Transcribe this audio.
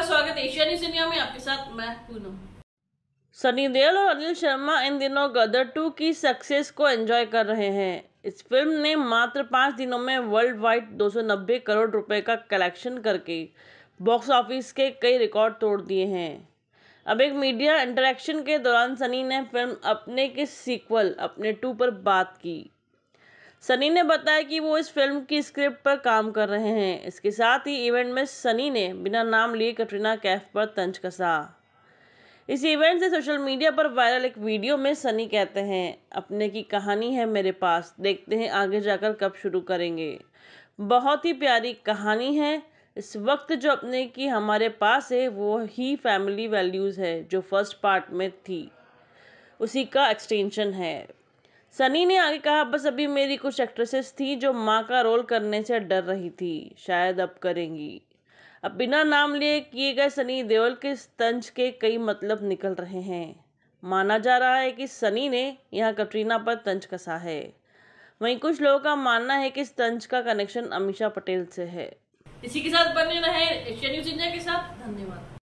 आपका स्वागत Asia news India में आपके साथ मैं पूनम सनी देओल और अनिल शर्मा इन दिनों गदर टू की सक्सेस को एंजॉय कर रहे हैं इस फिल्म ने मात्र पाँच दिनों में वर्ल्ड वाइड दो करोड़ रुपए का कलेक्शन करके बॉक्स ऑफिस के कई रिकॉर्ड तोड़ दिए हैं अब एक मीडिया इंटरेक्शन के दौरान सनी ने फिल्म अपने के सीक्वल अपने टू पर बात की सनी ने बताया कि वो इस फिल्म की स्क्रिप्ट पर काम कर रहे हैं इसके साथ ही इवेंट में सनी ने बिना नाम लिए कटरीना कैफ पर तंज कसा इस इवेंट से सोशल मीडिया पर वायरल एक वीडियो में सनी कहते हैं अपने की कहानी है मेरे पास देखते हैं आगे जाकर कब शुरू करेंगे बहुत ही प्यारी कहानी है इस वक्त जो अपने की हमारे पास है वो ही फैमिली वैल्यूज़ है जो फर्स्ट पार्ट में थी उसी का एक्सटेंशन है सनी ने आगे कहा बस अभी मेरी कुछ एक्ट्रेसेस थी जो माँ का रोल करने से डर रही थी शायद अब करेंगी अब बिना नाम लिए किए गए सनी देओल के तंज के कई मतलब निकल रहे हैं माना जा रहा है कि सनी ने यहाँ कटरीना पर तंज कसा है वहीं कुछ लोगों का मानना है कि इस तंज का कनेक्शन अमीशा पटेल से है इसी के साथ बने रहे एशिया न्यूज इंडिया के साथ धन्यवाद